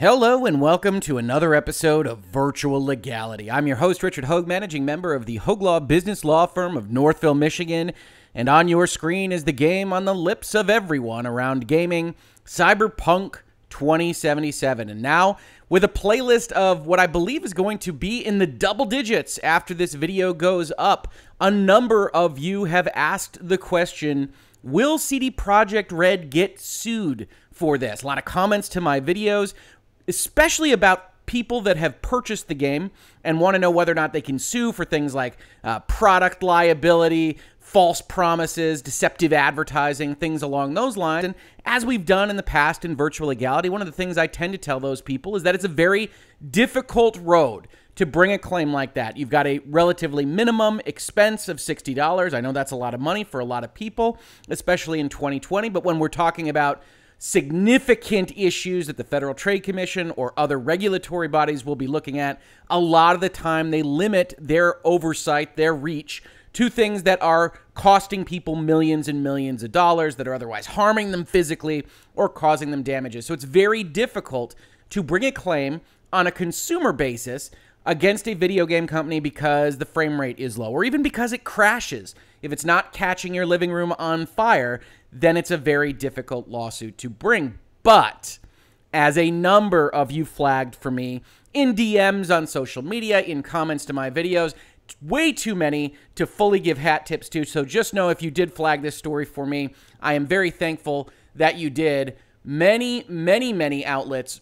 Hello and welcome to another episode of Virtual Legality. I'm your host, Richard Hogue, managing member of the Hogue Law Business Law Firm of Northville, Michigan. And on your screen is the game on the lips of everyone around gaming, Cyberpunk 2077. And now, with a playlist of what I believe is going to be in the double digits after this video goes up, a number of you have asked the question Will CD Projekt Red get sued for this? A lot of comments to my videos especially about people that have purchased the game and want to know whether or not they can sue for things like uh, product liability, false promises, deceptive advertising, things along those lines. And as we've done in the past in virtual legality, one of the things I tend to tell those people is that it's a very difficult road to bring a claim like that. You've got a relatively minimum expense of $60. I know that's a lot of money for a lot of people, especially in 2020, but when we're talking about significant issues that the Federal Trade Commission or other regulatory bodies will be looking at, a lot of the time they limit their oversight, their reach to things that are costing people millions and millions of dollars, that are otherwise harming them physically or causing them damages. So it's very difficult to bring a claim on a consumer basis against a video game company because the frame rate is low or even because it crashes. If it's not catching your living room on fire, then it's a very difficult lawsuit to bring. But as a number of you flagged for me in DMs on social media, in comments to my videos, way too many to fully give hat tips to. So just know if you did flag this story for me, I am very thankful that you did. Many, many, many outlets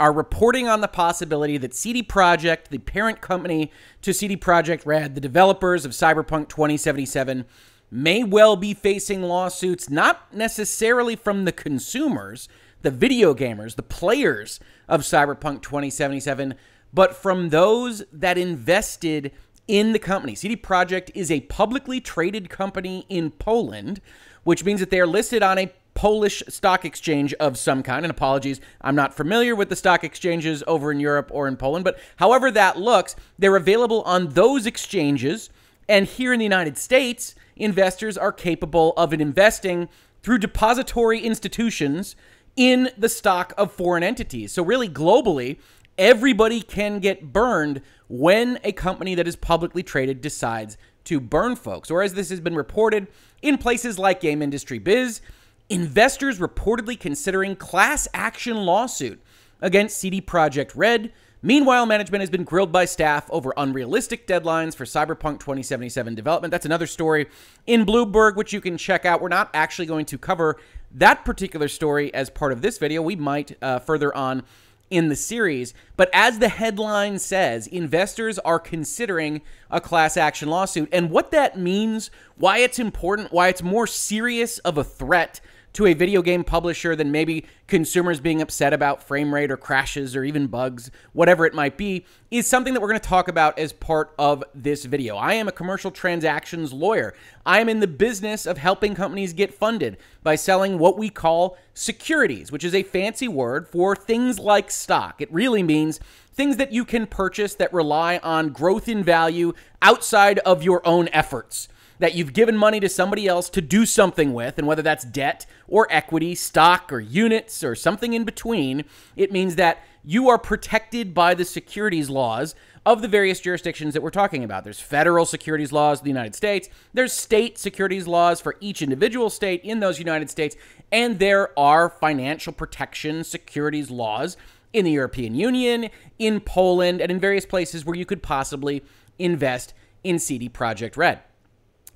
are reporting on the possibility that CD Projekt, the parent company to CD Projekt Red, the developers of Cyberpunk 2077, may well be facing lawsuits, not necessarily from the consumers, the video gamers, the players of Cyberpunk 2077, but from those that invested in the company. CD Projekt is a publicly traded company in Poland, which means that they are listed on a Polish stock exchange of some kind. And apologies, I'm not familiar with the stock exchanges over in Europe or in Poland, but however that looks, they're available on those exchanges. And here in the United States, investors are capable of investing through depository institutions in the stock of foreign entities. So, really, globally, everybody can get burned when a company that is publicly traded decides to burn folks. Or, as this has been reported in places like Game Industry Biz, investors reportedly considering class action lawsuit against CD Projekt Red Meanwhile, management has been grilled by staff over unrealistic deadlines for Cyberpunk 2077 development. That's another story in Bloomberg, which you can check out. We're not actually going to cover that particular story as part of this video. We might uh, further on in the series. But as the headline says, investors are considering a class action lawsuit. And what that means, why it's important, why it's more serious of a threat to a video game publisher than maybe consumers being upset about frame rate or crashes or even bugs, whatever it might be, is something that we're going to talk about as part of this video. I am a commercial transactions lawyer. I am in the business of helping companies get funded by selling what we call securities, which is a fancy word for things like stock. It really means things that you can purchase that rely on growth in value outside of your own efforts that you've given money to somebody else to do something with, and whether that's debt or equity, stock or units or something in between, it means that you are protected by the securities laws of the various jurisdictions that we're talking about. There's federal securities laws in the United States, there's state securities laws for each individual state in those United States, and there are financial protection securities laws in the European Union, in Poland, and in various places where you could possibly invest in CD Project Red.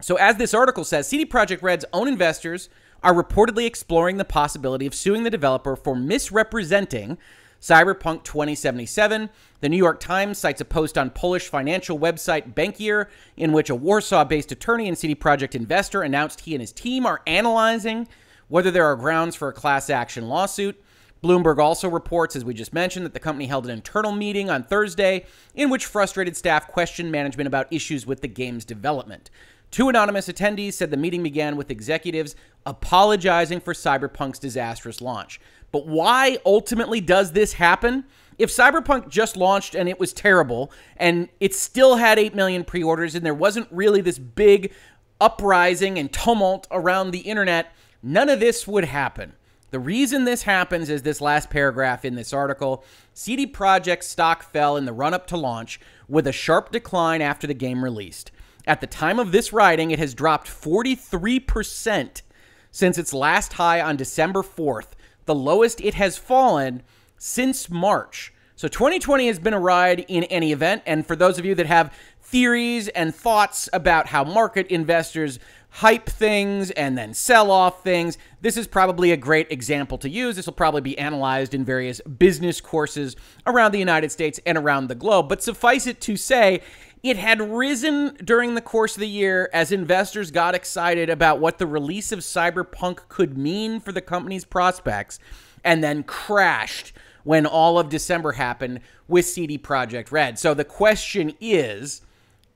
So, as this article says, CD Projekt Red's own investors are reportedly exploring the possibility of suing the developer for misrepresenting Cyberpunk 2077. The New York Times cites a post on Polish financial website Bankier in which a Warsaw based attorney and CD Projekt investor announced he and his team are analyzing whether there are grounds for a class action lawsuit. Bloomberg also reports, as we just mentioned, that the company held an internal meeting on Thursday in which frustrated staff questioned management about issues with the game's development. Two anonymous attendees said the meeting began with executives apologizing for Cyberpunk's disastrous launch. But why ultimately does this happen? If Cyberpunk just launched and it was terrible, and it still had 8 million pre orders, and there wasn't really this big uprising and tumult around the internet, none of this would happen. The reason this happens is this last paragraph in this article. CD Projekt's stock fell in the run up to launch with a sharp decline after the game released. At the time of this writing, it has dropped 43% since its last high on December 4th, the lowest it has fallen since March. So 2020 has been a ride in any event. And for those of you that have theories and thoughts about how market investors hype things and then sell off things. This is probably a great example to use. This will probably be analyzed in various business courses around the United States and around the globe. But suffice it to say, it had risen during the course of the year as investors got excited about what the release of Cyberpunk could mean for the company's prospects and then crashed when all of December happened with CD Projekt Red. So the question is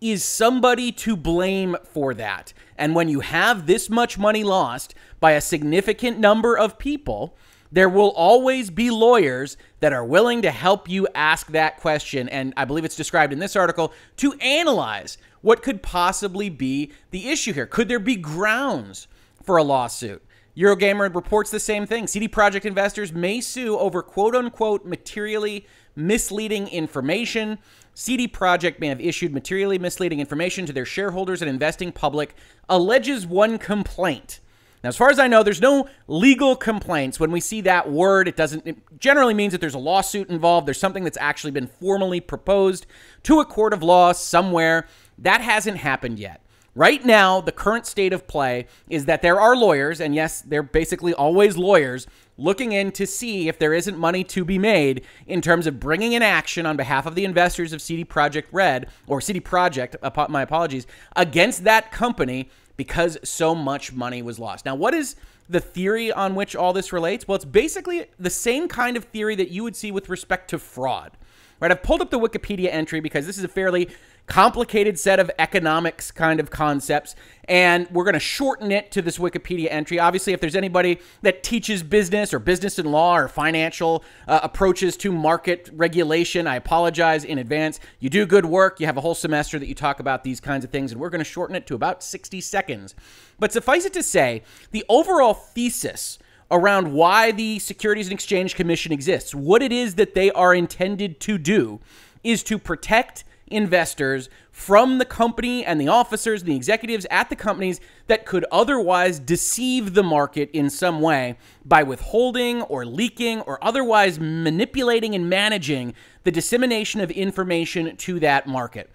is somebody to blame for that. And when you have this much money lost by a significant number of people, there will always be lawyers that are willing to help you ask that question. And I believe it's described in this article to analyze what could possibly be the issue here. Could there be grounds for a lawsuit? Eurogamer reports the same thing. CD Projekt investors may sue over quote unquote materially misleading information CD Projekt may have issued materially misleading information to their shareholders and investing public, alleges one complaint. Now, as far as I know, there's no legal complaints. When we see that word, it doesn't it generally means that there's a lawsuit involved. There's something that's actually been formally proposed to a court of law somewhere. That hasn't happened yet. Right now, the current state of play is that there are lawyers, and yes, they're basically always lawyers looking in to see if there isn't money to be made in terms of bringing in action on behalf of the investors of CD Project Red or CD Project, my apologies, against that company because so much money was lost. Now, what is the theory on which all this relates? Well, it's basically the same kind of theory that you would see with respect to fraud. Right? I've pulled up the Wikipedia entry because this is a fairly complicated set of economics kind of concepts. And we're going to shorten it to this Wikipedia entry. Obviously, if there's anybody that teaches business or business and law or financial uh, approaches to market regulation, I apologize in advance. You do good work. You have a whole semester that you talk about these kinds of things, and we're going to shorten it to about 60 seconds. But suffice it to say, the overall thesis around why the Securities and Exchange Commission exists, what it is that they are intended to do, is to protect investors from the company and the officers, the executives at the companies that could otherwise deceive the market in some way by withholding or leaking or otherwise manipulating and managing the dissemination of information to that market.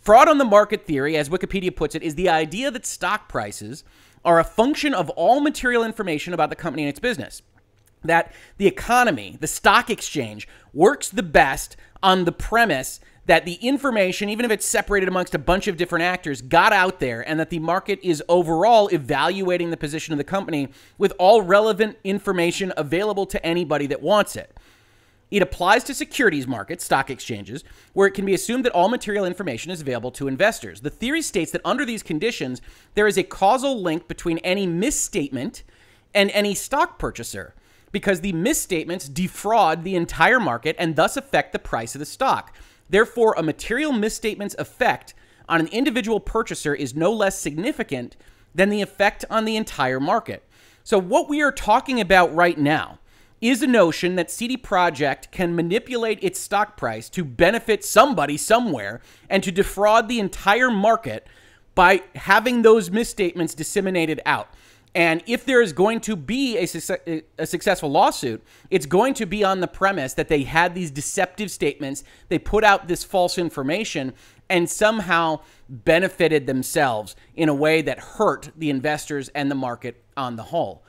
Fraud on the market theory, as Wikipedia puts it, is the idea that stock prices are a function of all material information about the company and its business that the economy, the stock exchange, works the best on the premise that the information, even if it's separated amongst a bunch of different actors, got out there and that the market is overall evaluating the position of the company with all relevant information available to anybody that wants it. It applies to securities markets, stock exchanges, where it can be assumed that all material information is available to investors. The theory states that under these conditions, there is a causal link between any misstatement and any stock purchaser because the misstatements defraud the entire market and thus affect the price of the stock. Therefore, a material misstatement's effect on an individual purchaser is no less significant than the effect on the entire market. So, what we are talking about right now is a notion that CD Projekt can manipulate its stock price to benefit somebody somewhere and to defraud the entire market by having those misstatements disseminated out. And if there is going to be a, a, successful lawsuit, it's going to be on the premise that they had these deceptive statements, they put out this false information, and somehow benefited themselves in a way that hurt the investors and the market on the whole.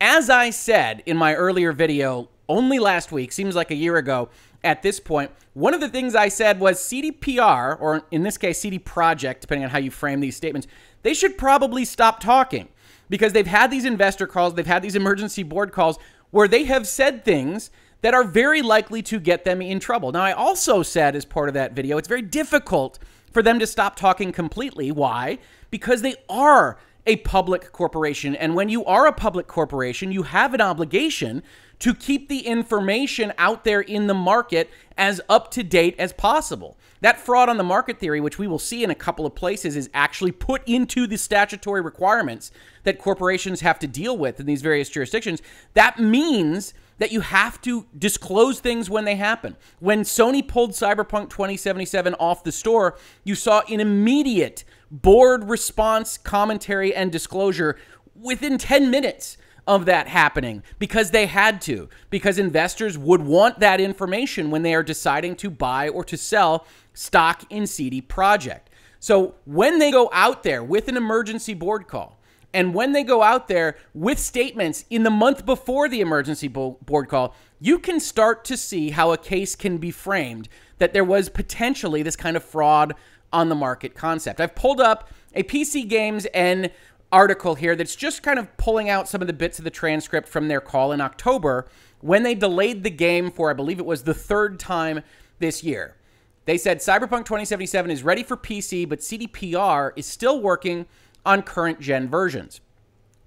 As I said in my earlier video, only last week, seems like a year ago at this point, one of the things I said was CDPR, or in this case, CD Project, depending on how you frame these statements, they should probably stop talking because they've had these investor calls, they've had these emergency board calls where they have said things that are very likely to get them in trouble. Now, I also said as part of that video, it's very difficult for them to stop talking completely. Why? Because they are a public corporation. And when you are a public corporation, you have an obligation to keep the information out there in the market as up to date as possible. That fraud on the market theory, which we will see in a couple of places, is actually put into the statutory requirements that corporations have to deal with in these various jurisdictions. That means that you have to disclose things when they happen. When Sony pulled Cyberpunk 2077 off the store, you saw an immediate board response, commentary, and disclosure within 10 minutes of that happening because they had to, because investors would want that information when they are deciding to buy or to sell stock in CD Project. So when they go out there with an emergency board call, and when they go out there with statements in the month before the emergency board call, you can start to see how a case can be framed that there was potentially this kind of fraud on the market concept. I've pulled up a PC Games and article here that's just kind of pulling out some of the bits of the transcript from their call in October when they delayed the game for, I believe it was the third time this year. They said Cyberpunk 2077 is ready for PC, but CDPR is still working on current gen versions.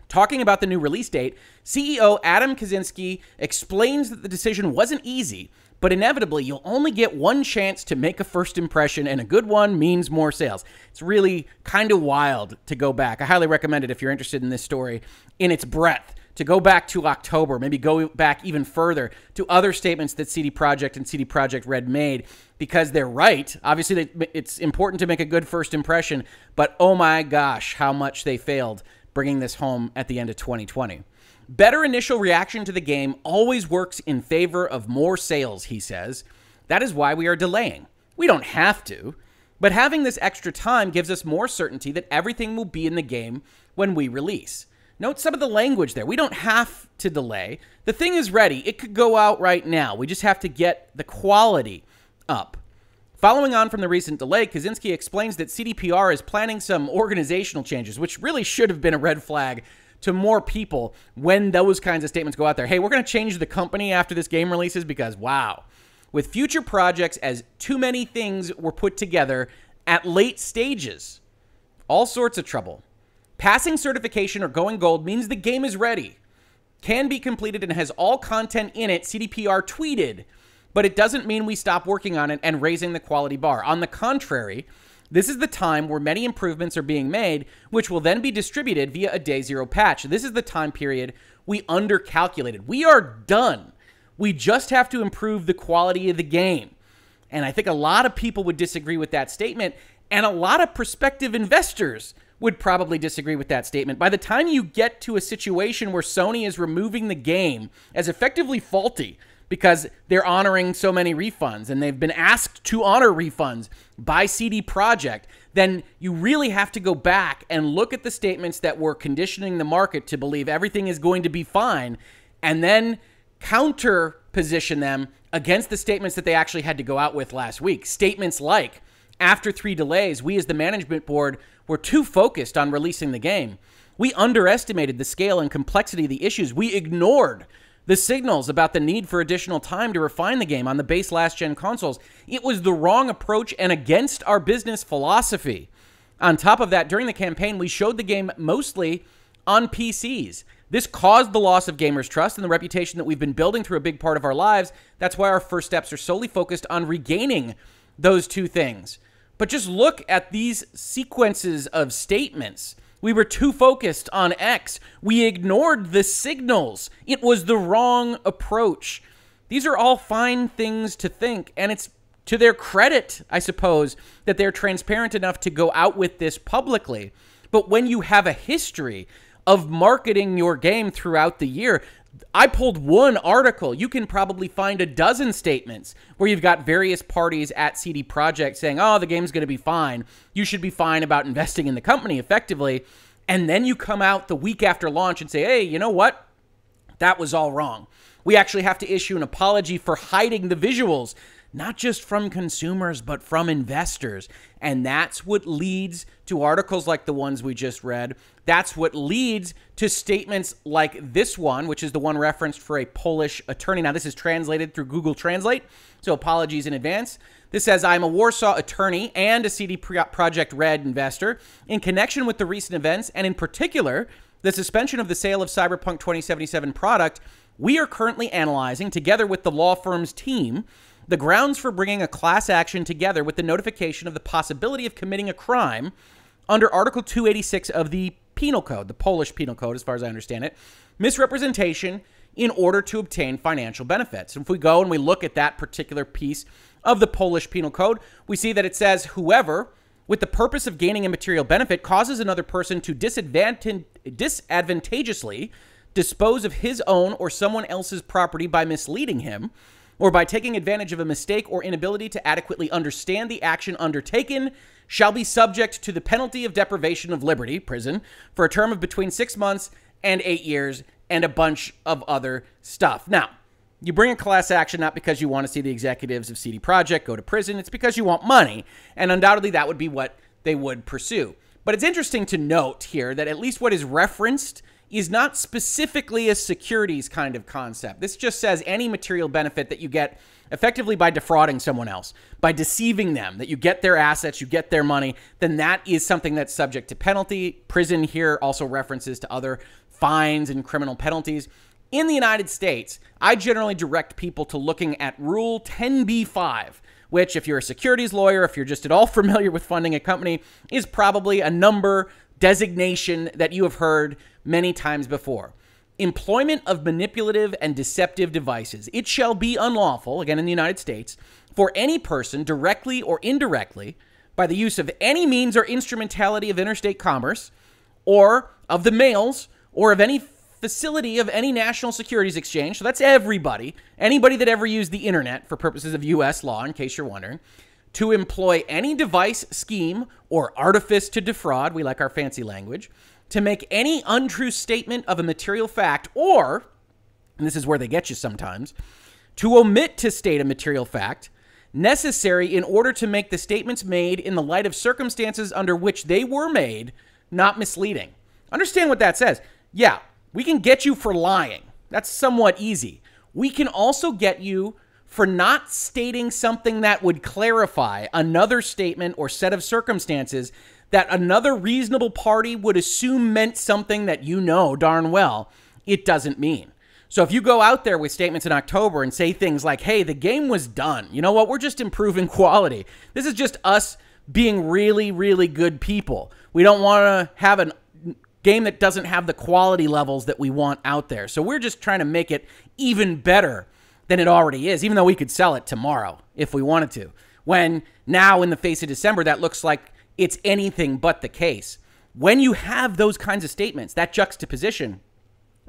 Talking about the new release date, CEO Adam Kaczynski explains that the decision wasn't easy but inevitably you'll only get one chance to make a first impression, and a good one means more sales. It's really kind of wild to go back. I highly recommend it if you're interested in this story in its breadth to go back to October, maybe go back even further to other statements that CD Project and CD Project Red made because they're right. Obviously, it's important to make a good first impression, but oh my gosh, how much they failed bringing this home at the end of 2020. Better initial reaction to the game always works in favor of more sales, he says. That is why we are delaying. We don't have to, but having this extra time gives us more certainty that everything will be in the game when we release. Note some of the language there. We don't have to delay. The thing is ready. It could go out right now. We just have to get the quality up. Following on from the recent delay, Kaczynski explains that CDPR is planning some organizational changes, which really should have been a red flag to more people when those kinds of statements go out there. Hey, we're going to change the company after this game releases because wow. With future projects, as too many things were put together at late stages, all sorts of trouble. Passing certification or going gold means the game is ready, can be completed, and has all content in it, CDPR tweeted, but it doesn't mean we stop working on it and raising the quality bar. On the contrary, this is the time where many improvements are being made, which will then be distributed via a day zero patch. This is the time period we undercalculated. We are done. We just have to improve the quality of the game. And I think a lot of people would disagree with that statement, and a lot of prospective investors would probably disagree with that statement. By the time you get to a situation where Sony is removing the game as effectively faulty because they're honoring so many refunds and they've been asked to honor refunds by CD Project, then you really have to go back and look at the statements that were conditioning the market to believe everything is going to be fine and then counter position them against the statements that they actually had to go out with last week. Statements like, after three delays, we as the management board were too focused on releasing the game. We underestimated the scale and complexity of the issues. We ignored the signals about the need for additional time to refine the game on the base last gen consoles, it was the wrong approach and against our business philosophy. On top of that, during the campaign, we showed the game mostly on PCs. This caused the loss of gamers' trust and the reputation that we've been building through a big part of our lives. That's why our first steps are solely focused on regaining those two things. But just look at these sequences of statements. We were too focused on X. We ignored the signals. It was the wrong approach. These are all fine things to think, and it's to their credit, I suppose, that they're transparent enough to go out with this publicly. But when you have a history of marketing your game throughout the year, I pulled one article. You can probably find a dozen statements where you've got various parties at CD Projekt saying, oh, the game's going to be fine. You should be fine about investing in the company effectively. And then you come out the week after launch and say, hey, you know what? That was all wrong. We actually have to issue an apology for hiding the visuals not just from consumers, but from investors. And that's what leads to articles like the ones we just read. That's what leads to statements like this one, which is the one referenced for a Polish attorney. Now, this is translated through Google Translate, so apologies in advance. This says, I'm a Warsaw attorney and a CD Project Red investor. In connection with the recent events, and in particular, the suspension of the sale of Cyberpunk 2077 product, we are currently analyzing, together with the law firm's team, the grounds for bringing a class action together with the notification of the possibility of committing a crime under Article 286 of the Penal Code, the Polish Penal Code, as far as I understand it, misrepresentation in order to obtain financial benefits. if we go and we look at that particular piece of the Polish Penal Code, we see that it says whoever, with the purpose of gaining a material benefit, causes another person to disadvantageously dispose of his own or someone else's property by misleading him or by taking advantage of a mistake or inability to adequately understand the action undertaken shall be subject to the penalty of deprivation of liberty, prison, for a term of between six months and eight years, and a bunch of other stuff. Now, you bring a class action not because you want to see the executives of CD Projekt go to prison, it's because you want money. And undoubtedly, that would be what they would pursue. But it's interesting to note here that at least what is referenced is not specifically a securities kind of concept. This just says any material benefit that you get effectively by defrauding someone else, by deceiving them, that you get their assets, you get their money, then that is something that's subject to penalty. Prison here also references to other fines and criminal penalties. In the United States, I generally direct people to looking at Rule 10b5, which, if you're a securities lawyer, if you're just at all familiar with funding a company, is probably a number designation that you have heard many times before employment of manipulative and deceptive devices. It shall be unlawful, again in the United States, for any person directly or indirectly by the use of any means or instrumentality of interstate commerce or of the mails or of any facility of any national securities exchange. So that's everybody, anybody that ever used the internet for purposes of US law, in case you're wondering to employ any device, scheme, or artifice to defraud, we like our fancy language, to make any untrue statement of a material fact, or, and this is where they get you sometimes, to omit to state a material fact necessary in order to make the statements made in the light of circumstances under which they were made not misleading. Understand what that says. Yeah, we can get you for lying. That's somewhat easy. We can also get you for not stating something that would clarify another statement or set of circumstances that another reasonable party would assume meant something that you know darn well it doesn't mean. So if you go out there with statements in October and say things like, hey, the game was done, you know what? We're just improving quality. This is just us being really, really good people. We don't want to have a game that doesn't have the quality levels that we want out there. So we're just trying to make it even better than it already is, even though we could sell it tomorrow if we wanted to. When now, in the face of December, that looks like it's anything but the case. When you have those kinds of statements, that juxtaposition,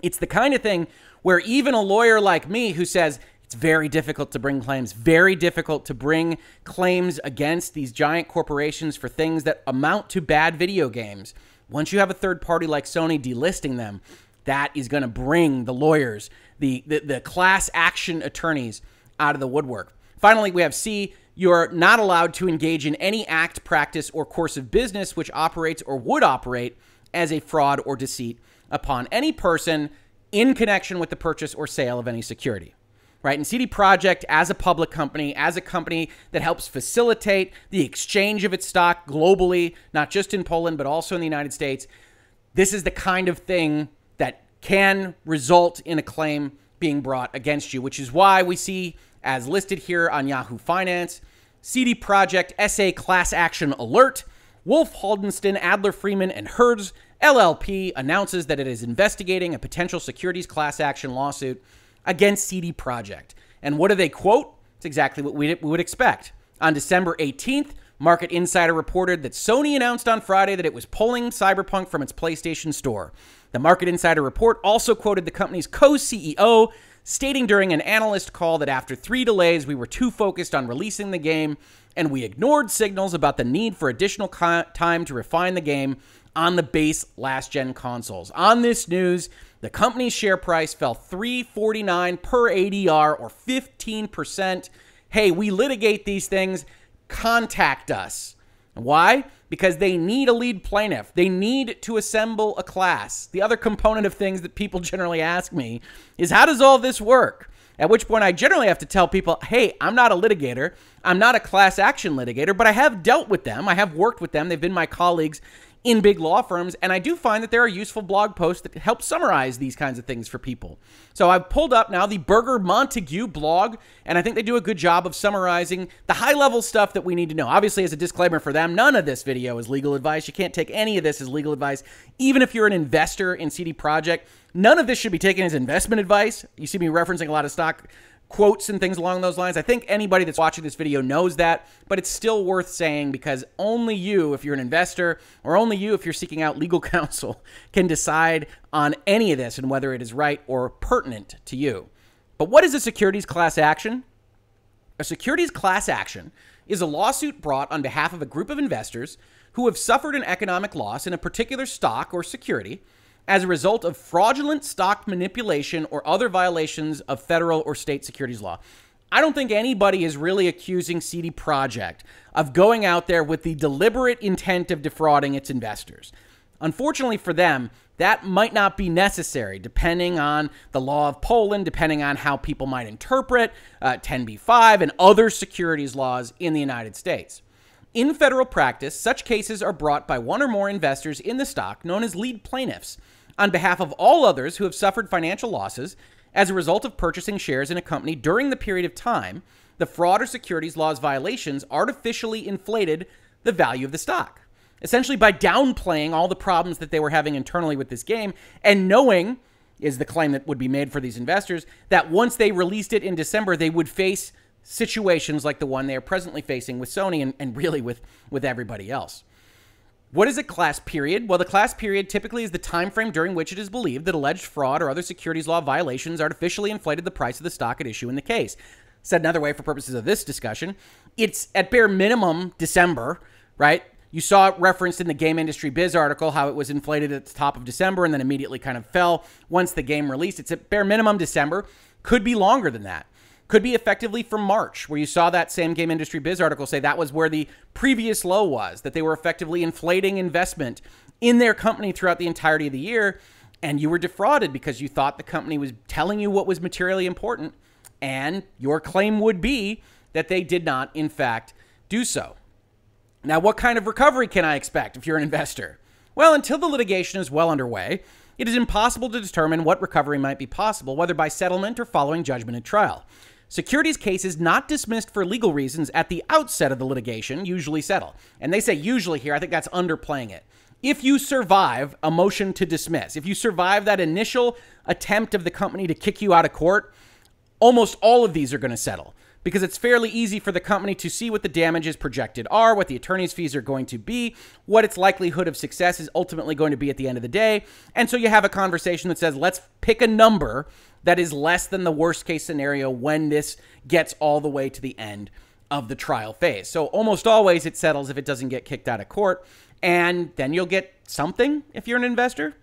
it's the kind of thing where even a lawyer like me who says, it's very difficult to bring claims, very difficult to bring claims against these giant corporations for things that amount to bad video games. Once you have a third party like Sony delisting them, that is going to bring the lawyers the, the, the class action attorneys out of the woodwork. Finally, we have C. You're not allowed to engage in any act, practice, or course of business which operates or would operate as a fraud or deceit upon any person in connection with the purchase or sale of any security. Right? And CD Project, as a public company, as a company that helps facilitate the exchange of its stock globally, not just in Poland, but also in the United States, this is the kind of thing that can result in a claim being brought against you, which is why we see, as listed here on Yahoo Finance, CD Project SA Class Action Alert, Wolf Haldensten Adler Freeman, and Herds LLP announces that it is investigating a potential securities class action lawsuit against CD Project. And what do they quote? It's exactly what we would expect. On December 18th, Market Insider reported that Sony announced on Friday that it was pulling Cyberpunk from its PlayStation Store. The Market Insider report also quoted the company's co CEO stating during an analyst call that after three delays, we were too focused on releasing the game and we ignored signals about the need for additional co- time to refine the game on the base last gen consoles. On this news, the company's share price fell 349 per ADR or 15%. Hey, we litigate these things. Contact us. Why? Because they need a lead plaintiff. They need to assemble a class. The other component of things that people generally ask me is how does all this work? At which point I generally have to tell people, hey, I'm not a litigator. I'm not a class action litigator, but I have dealt with them. I have worked with them. They've been my colleagues in big law firms. And I do find that there are useful blog posts that help summarize these kinds of things for people. So I've pulled up now the Berger Montague blog, and I think they do a good job of summarizing the high level stuff that we need to know. Obviously, as a disclaimer for them, none of this video is legal advice. You can't take any of this as legal advice, even if you're an investor in CD Projekt. None of this should be taken as investment advice. You see me referencing a lot of stock quotes and things along those lines. I think anybody that's watching this video knows that, but it's still worth saying because only you, if you're an investor, or only you, if you're seeking out legal counsel, can decide on any of this and whether it is right or pertinent to you. But what is a securities class action? A securities class action is a lawsuit brought on behalf of a group of investors who have suffered an economic loss in a particular stock or security as a result of fraudulent stock manipulation or other violations of federal or state securities law. I don't think anybody is really accusing CD Projekt of going out there with the deliberate intent of defrauding its investors. Unfortunately for them, that might not be necessary depending on the law of Poland, depending on how people might interpret uh, 10b5 and other securities laws in the United States. In federal practice, such cases are brought by one or more investors in the stock, known as lead plaintiffs, on behalf of all others who have suffered financial losses as a result of purchasing shares in a company during the period of time the fraud or securities laws violations artificially inflated the value of the stock. Essentially, by downplaying all the problems that they were having internally with this game and knowing, is the claim that would be made for these investors, that once they released it in December, they would face situations like the one they are presently facing with Sony and, and really with, with everybody else. What is a class period? Well, the class period typically is the time frame during which it is believed that alleged fraud or other securities law violations artificially inflated the price of the stock at issue in the case. Said another way for purposes of this discussion, it's at bare minimum December, right? You saw it referenced in the Game Industry Biz article how it was inflated at the top of December and then immediately kind of fell once the game released. It's at bare minimum December, could be longer than that could be effectively from March, where you saw that same Game Industry Biz article say that was where the previous low was, that they were effectively inflating investment in their company throughout the entirety of the year. And you were defrauded because you thought the company was telling you what was materially important. And your claim would be that they did not, in fact, do so. Now, what kind of recovery can I expect if you're an investor? Well, until the litigation is well underway, it is impossible to determine what recovery might be possible, whether by settlement or following judgment at trial. Securities cases not dismissed for legal reasons at the outset of the litigation usually settle. And they say usually here, I think that's underplaying it. If you survive a motion to dismiss, if you survive that initial attempt of the company to kick you out of court, almost all of these are going to settle because it's fairly easy for the company to see what the damages projected are, what the attorney's fees are going to be, what its likelihood of success is ultimately going to be at the end of the day. And so you have a conversation that says, let's pick a number that is less than the worst case scenario when this gets all the way to the end of the trial phase. So almost always it settles if it doesn't get kicked out of court, and then you'll get something if you're an investor.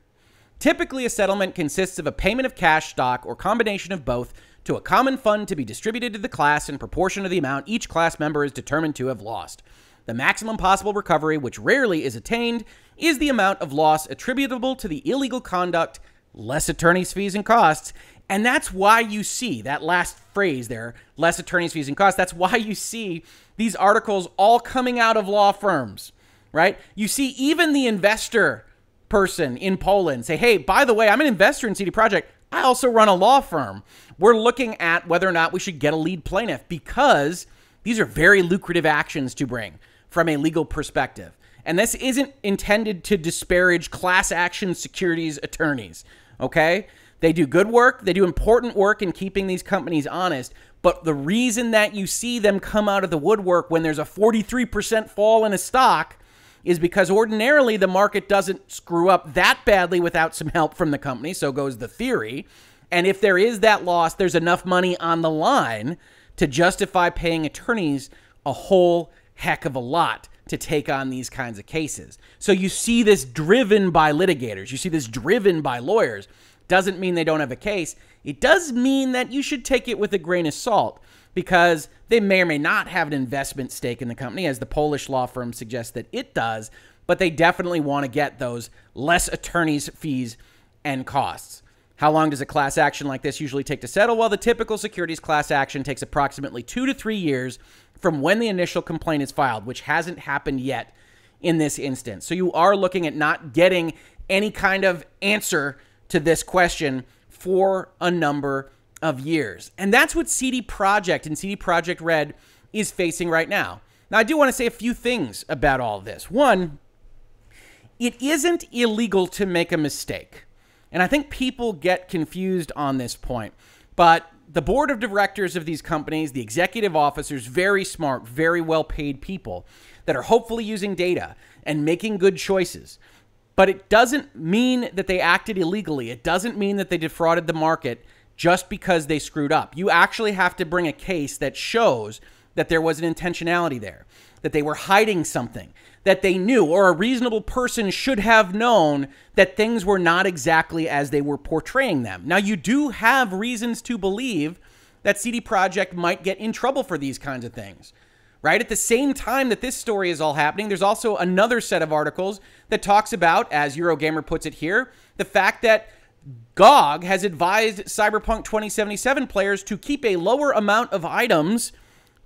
Typically, a settlement consists of a payment of cash, stock, or combination of both to a common fund to be distributed to the class in proportion to the amount each class member is determined to have lost. The maximum possible recovery, which rarely is attained, is the amount of loss attributable to the illegal conduct less attorney's fees and costs. And that's why you see that last phrase there, less attorney's fees and costs. That's why you see these articles all coming out of law firms, right? You see even the investor person in Poland say, hey, by the way, I'm an investor in CD Project. I also run a law firm. We're looking at whether or not we should get a lead plaintiff because these are very lucrative actions to bring from a legal perspective. And this isn't intended to disparage class action securities attorneys, okay? They do good work, they do important work in keeping these companies honest. But the reason that you see them come out of the woodwork when there's a 43% fall in a stock is because ordinarily the market doesn't screw up that badly without some help from the company. So goes the theory. And if there is that loss, there's enough money on the line to justify paying attorneys a whole heck of a lot to take on these kinds of cases. So you see this driven by litigators, you see this driven by lawyers. Doesn't mean they don't have a case. It does mean that you should take it with a grain of salt because they may or may not have an investment stake in the company, as the Polish law firm suggests that it does, but they definitely want to get those less attorney's fees and costs. How long does a class action like this usually take to settle? Well, the typical securities class action takes approximately two to three years from when the initial complaint is filed, which hasn't happened yet in this instance. So you are looking at not getting any kind of answer to this question for a number of years. And that's what CD Project and CD Project Red is facing right now. Now, I do want to say a few things about all this. One, it isn't illegal to make a mistake. And I think people get confused on this point. But the board of directors of these companies, the executive officers, very smart, very well paid people that are hopefully using data and making good choices. But it doesn't mean that they acted illegally. It doesn't mean that they defrauded the market just because they screwed up. You actually have to bring a case that shows that there was an intentionality there, that they were hiding something, that they knew, or a reasonable person should have known, that things were not exactly as they were portraying them. Now, you do have reasons to believe that CD Projekt might get in trouble for these kinds of things. Right at the same time that this story is all happening, there's also another set of articles that talks about, as Eurogamer puts it here, the fact that GOG has advised Cyberpunk 2077 players to keep a lower amount of items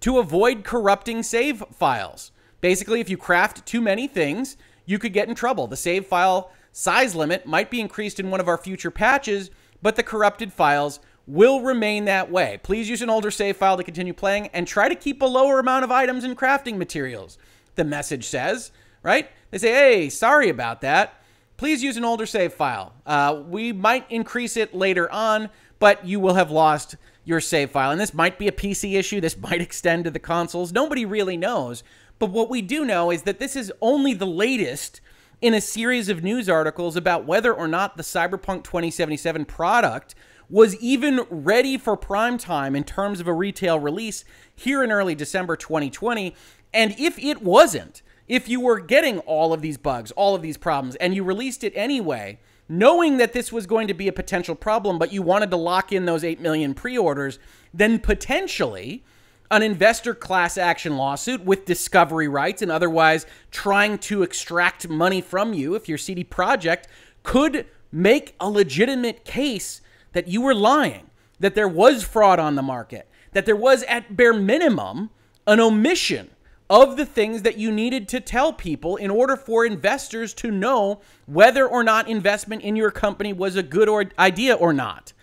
to avoid corrupting save files. Basically, if you craft too many things, you could get in trouble. The save file size limit might be increased in one of our future patches, but the corrupted files will remain that way. Please use an older save file to continue playing and try to keep a lower amount of items and crafting materials, the message says, right? They say, hey, sorry about that. Please use an older save file. Uh, we might increase it later on, but you will have lost your save file. And this might be a PC issue, this might extend to the consoles. Nobody really knows. But what we do know is that this is only the latest in a series of news articles about whether or not the Cyberpunk 2077 product was even ready for prime time in terms of a retail release here in early December 2020. And if it wasn't, if you were getting all of these bugs, all of these problems, and you released it anyway, knowing that this was going to be a potential problem, but you wanted to lock in those 8 million pre orders, then potentially an investor class action lawsuit with discovery rights and otherwise trying to extract money from you if your CD project could make a legitimate case that you were lying, that there was fraud on the market, that there was at bare minimum an omission of the things that you needed to tell people in order for investors to know whether or not investment in your company was a good or idea or not.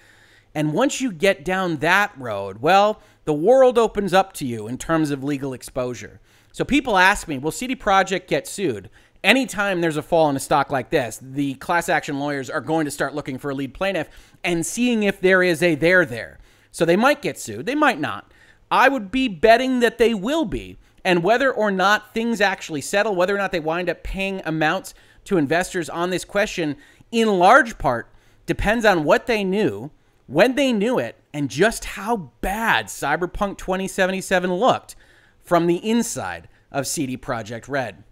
And once you get down that road, well, the world opens up to you in terms of legal exposure. So people ask me, will CD Projekt get sued? Anytime there's a fall in a stock like this, the class action lawyers are going to start looking for a lead plaintiff and seeing if there is a there there. So they might get sued, they might not. I would be betting that they will be and whether or not things actually settle, whether or not they wind up paying amounts to investors on this question, in large part, depends on what they knew, when they knew it, and just how bad Cyberpunk 2077 looked from the inside of CD Projekt Red.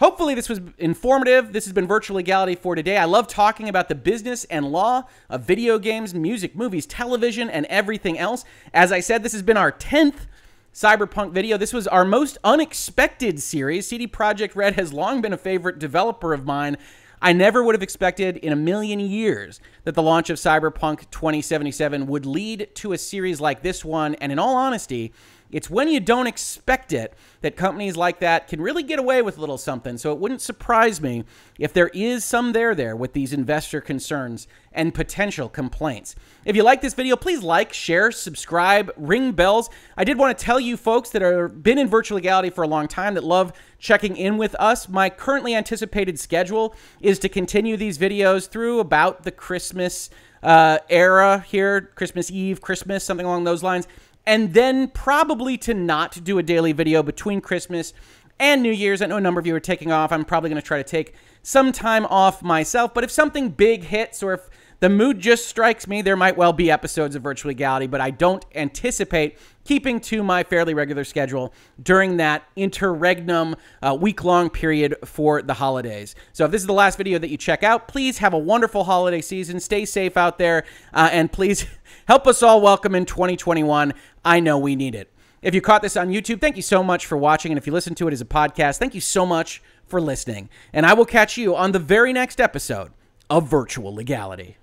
Hopefully, this was informative. This has been Virtual Legality for today. I love talking about the business and law of video games, music, movies, television, and everything else. As I said, this has been our 10th Cyberpunk video. This was our most unexpected series. CD Projekt Red has long been a favorite developer of mine. I never would have expected in a million years that the launch of Cyberpunk 2077 would lead to a series like this one, and in all honesty, it's when you don't expect it that companies like that can really get away with a little something. So it wouldn't surprise me if there is some there there with these investor concerns and potential complaints. If you like this video, please like, share, subscribe, ring bells. I did want to tell you folks that are been in virtual legality for a long time that love checking in with us. My currently anticipated schedule is to continue these videos through about the Christmas uh, era here, Christmas Eve, Christmas, something along those lines and then probably to not do a daily video between Christmas and New Year's. I know a number of you are taking off. I'm probably going to try to take some time off myself, but if something big hits or if the mood just strikes me. There might well be episodes of Virtual Legality, but I don't anticipate keeping to my fairly regular schedule during that interregnum uh, week long period for the holidays. So, if this is the last video that you check out, please have a wonderful holiday season. Stay safe out there, uh, and please help us all welcome in 2021. I know we need it. If you caught this on YouTube, thank you so much for watching. And if you listen to it as a podcast, thank you so much for listening. And I will catch you on the very next episode of Virtual Legality.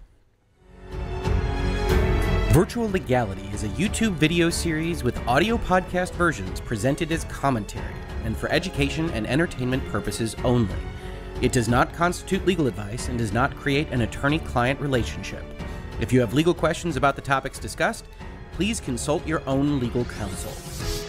Virtual Legality is a YouTube video series with audio podcast versions presented as commentary and for education and entertainment purposes only. It does not constitute legal advice and does not create an attorney client relationship. If you have legal questions about the topics discussed, please consult your own legal counsel.